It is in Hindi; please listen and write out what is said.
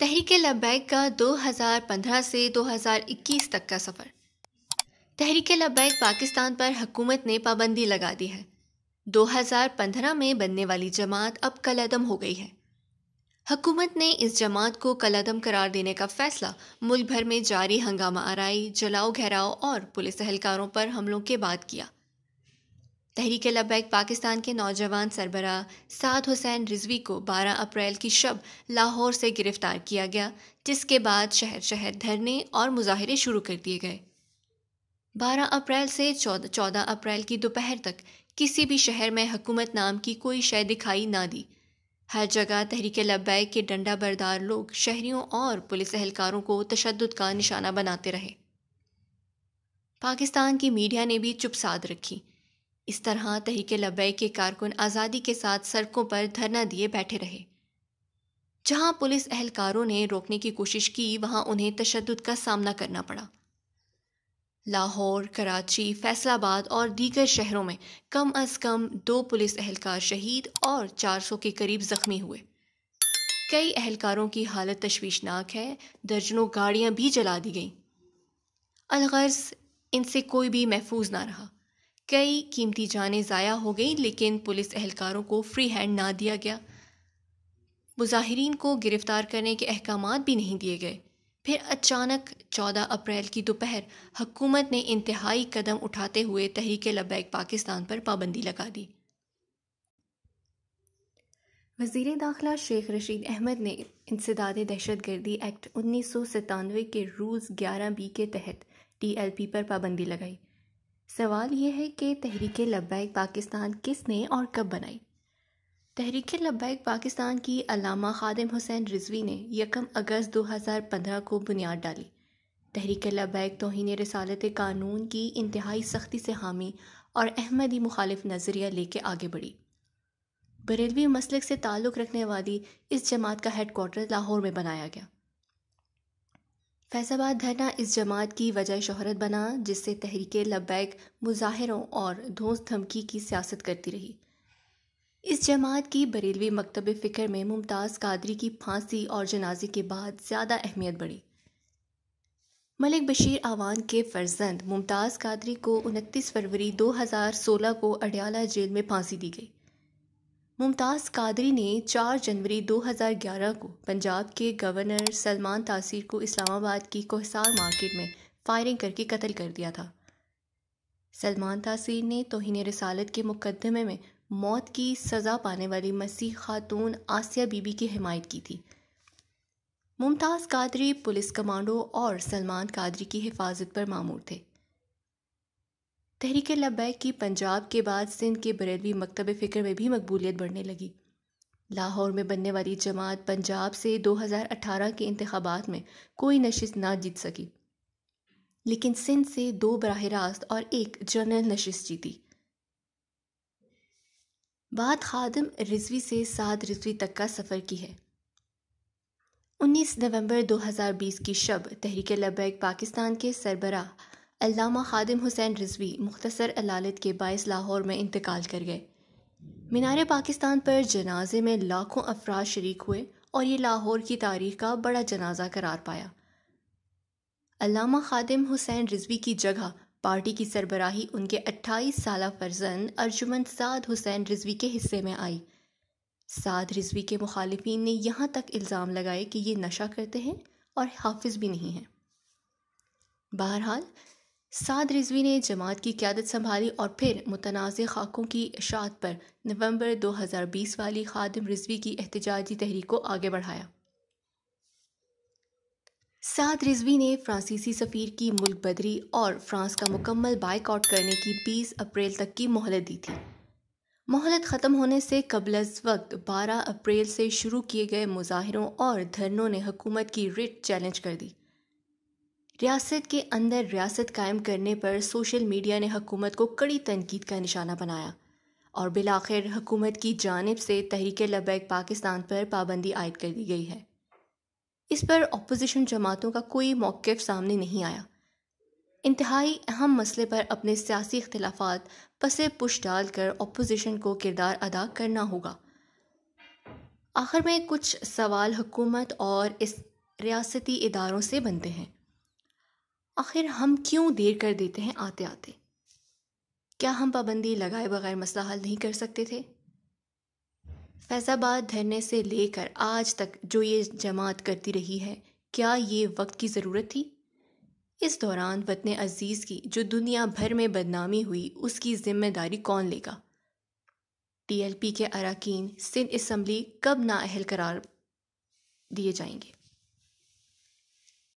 तहरीक लबैक का 2015 से 2021 तक का सफ़र तहरीक लबैक पाकिस्तान पर हकूमत ने पाबंदी लगा दी है 2015 में बनने वाली जमात अब कलदम हो गई है हकूमत ने इस जमात को कलदम करार देने का फैसला मुल्क भर में जारी हंगामा आरई जलाओ घेराव और पुलिस अहलकारों पर हमलों के बाद किया तहरीक लबैक पाकिस्तान के नौजवान सरबरा साद हुसैन रिजवी को 12 अप्रैल की शब लाहौर से गिरफ्तार किया गया जिसके बाद शहर शहर धरने और मुजाहरे शुरू कर दिए गए 12 अप्रैल से 14 चौदह अप्रैल की दोपहर तक किसी भी शहर में हकूमत नाम की कोई शय दिखाई ना दी हर जगह तहरीक लबैक के डंडा बरदार लोग शहरियों और पुलिस एहलकारों को तशद का निशाना बनाते रहे पाकिस्तान की मीडिया ने भी चुप साध रखी इस तरह तहीके लबैक के कारकुन आज़ादी के साथ सड़कों पर धरना दिए बैठे रहे जहां पुलिस अहलकारों ने रोकने की कोशिश की वहां उन्हें तशद का सामना करना पड़ा लाहौर कराची फैसलाबाद और दीगर शहरों में कम अज कम दो पुलिस अहलकार शहीद और 400 के करीब जख्मी हुए कई अहलकारों की हालत तशवीशनाक है दर्जनों गाड़ियां भी जला दी गईं अलगर्ज इनसे कोई भी महफूज ना रहा कई कीमती जानें ज़ाया हो गई लेकिन पुलिस एहलकारों को फ्री हैंड ना दिया गया मुजाहरीन को गिरफ़्तार करने के अहकाम भी नहीं दिए गए फिर अचानक 14 अप्रैल की दोपहर हकूमत ने इंतहाई कदम उठाते हुए तहरीक लबैक पाकिस्तान पर पाबंदी लगा दी वजीर दाखिला शेख रशीद अहमद ने इंसदाद दहशत गर्दी एक्ट उन्नीस सौ सतानवे के रूल्स ग्यारह बी के तहत टी एल पी पर पाबंदी लगाई सवाल यह है कि तहरीक लब्बैक पाकिस्तान किसने और कब बनाई तहरीक लब्बैक पाकिस्तान की अलामा खादिम हुसैन रिजवी ने यकम अगस्त 2015 को बुनियाद डाली तहरीक लब्बैक तोहन रसालत कानून की इंतहाई सख्ती से हामी और अहमदी मुखालिफ नज़रिया लेके आगे बढ़ी बरेलवी मसलक से ताल्लुक़ रखने वाली इस जमात का हेडकोार्टर लाहौर में बनाया गया फैसाबाद धरना इस जमात की वजह शहरत बना जिससे तहरीक लबैक मुजाहरों और धोस धमकी की सियासत करती रही इस जमात की बरेलवी मकतब फ़िक्र में मुमताज़ कादरी की फांसी और जनाजे के बाद ज़्यादा अहमियत बढ़ी मलिक बशीर आवान के फर्जंद मुमताज़ कादरी को 29 फरवरी 2016 को अडयाला जेल में फांसी दी गई मुमताज़ कादरी ने 4 जनवरी 2011 को पंजाब के गवर्नर सलमान तासीर को इस्लामाबाद की कोहसार मार्केट में फायरिंग करके कत्ल कर दिया था सलमान तासीर ने तोहन रसालत के मुकदमे में मौत की सज़ा पाने वाली मसीह खातून आसिया बीबी की हिमायत की थी मुमताज़ कादरी पुलिस कमांडो और सलमान कादरी की हिफाजत पर मामूर थे तहरीक लबैक की पंजाब के बाद सिंध के बरेलवी मकतब फ़िक्र में भी मकबूलियत बढ़ने लगी लाहौर में बनने वाली जमात पंजाब से 2018 के इंतबात में कोई नशिश ना जीत सकी लेकिन सिंध से दो बरह रास्त और एक जनरल नशिश जीती बात खादम रिजवी से सात रिजवी तक का सफ़र की है 19 नवंबर 2020 की शब तहरीक लबैक पाकिस्तान के सरबरा अलामा खादिम हुसैन रिजवी मुख्तसर अलालत के बायस लाहौर में इंतकाल कर गए मीनार पाकिस्तान पर जनाजे में लाखों अफराज शरीक हुए और ये लाहौर की तारीख का बड़ा जनाजा करार पाया अलामा खादिम हुसैन रिजवी की जगह पार्टी की सरबराही उनके 28 साल फर्जन अर्जुमन साद हुसैन रिजवी के हिस्से में आई साद रिजवी के मुखालफी ने यहाँ तक इल्ज़ाम लगाए कि ये नशा करते हैं और हाफिज भी नहीं हैं बहरहाल साद रिजवी ने जमात की क्यादत संभाली और फिर मुतनाज़ खाकों की अशात पर नवंबर 2020 वाली खादिम रिजवी की एहतजाजी तहरीक को आगे बढ़ाया साद रिजवी ने फ्रांसीसी सफ़ीर की मुल्क बदरी और फ्रांस का मुकम्मल बाइकआउट करने की 20 अप्रैल तक की मोहलत दी थी मोहलत ख़त्म होने से कबल वक्त 12 अप्रैल से शुरू किए गए मुजाहरों और धरनों ने हुकूमत की रिट चैलेंज कर दी रियासत के अंदर रियासत कायम करने पर सोशल मीडिया ने हकूमत को कड़ी तनकीद का निशाना बनाया और बिल आखिर हकूमत की जानब से तहरीक लबैक पाकिस्तान पर पाबंदी आयद कर दी गई है इस पर अपोजिशन जमातों का कोई मौक़ सामने नहीं आया इंतहाई अहम मसले पर अपने सियासी अख्तिलाफ़ पसे पुश डालकर अपोजिशन को किरदार अदा करना होगा आखिर में कुछ सवाल हुकूमत और इस रियासती इदारों से बनते हैं आखिर हम क्यों देर कर देते हैं आते आते क्या हम पाबंदी लगाए बगैर मसला हल नहीं कर सकते थे फैज़ाबाद धरने से लेकर आज तक जो ये जमात करती रही है क्या ये वक्त की ज़रूरत थी इस दौरान वतन अजीज़ की जो दुनिया भर में बदनामी हुई उसकी ज़िम्मेदारी कौन लेगा टीएलपी के अरकान सिंध इसम्बली कब नाअहल करार दिए जाएंगे